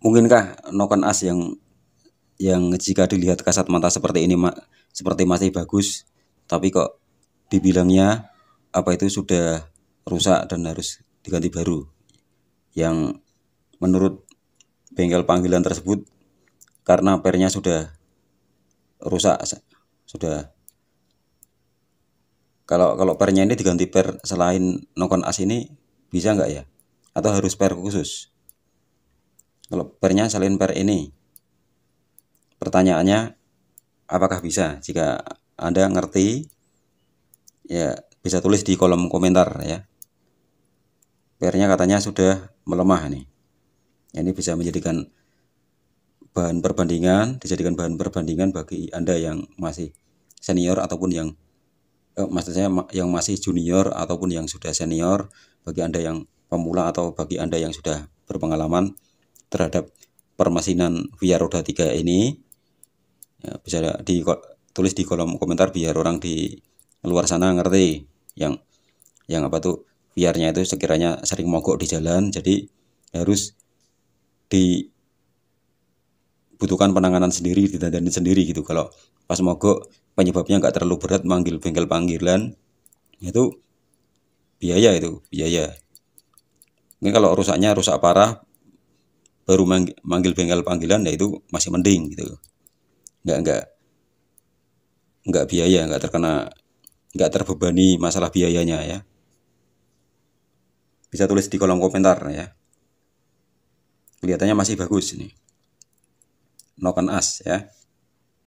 mungkinkah Noken As yang yang jika dilihat kasat mata seperti ini seperti masih bagus tapi kok dibilangnya apa itu sudah rusak dan harus diganti baru yang menurut bengkel panggilan tersebut karena pernya sudah rusak sudah kalau kalau pernya ini diganti per selain nokon as ini bisa nggak ya atau harus per khusus kalau pernya salin per ini. Pertanyaannya, apakah bisa? Jika Anda ngerti, ya bisa tulis di kolom komentar ya. Pernya katanya sudah melemah nih. Ini bisa menjadikan bahan perbandingan, dijadikan bahan perbandingan bagi Anda yang masih senior ataupun yang eh, maksudnya yang masih junior ataupun yang sudah senior, bagi Anda yang pemula atau bagi Anda yang sudah berpengalaman terhadap permesinan via roda 3 ini ya, bisa di tulis di kolom komentar biar orang di luar sana ngerti yang yang apa tuh biarnya itu sekiranya sering mogok di jalan jadi harus dibutuhkan penanganan sendiri ditandani sendiri gitu kalau pas mogok penyebabnya nggak terlalu berat manggil bengkel panggilan itu biaya itu biaya ini kalau rusaknya rusak parah baru manggil bengkel panggilan ya itu masih mending gitu nggak nggak nggak biaya nggak terkena nggak terbebani masalah biayanya ya bisa tulis di kolom komentar ya kelihatannya masih bagus ini noken as ya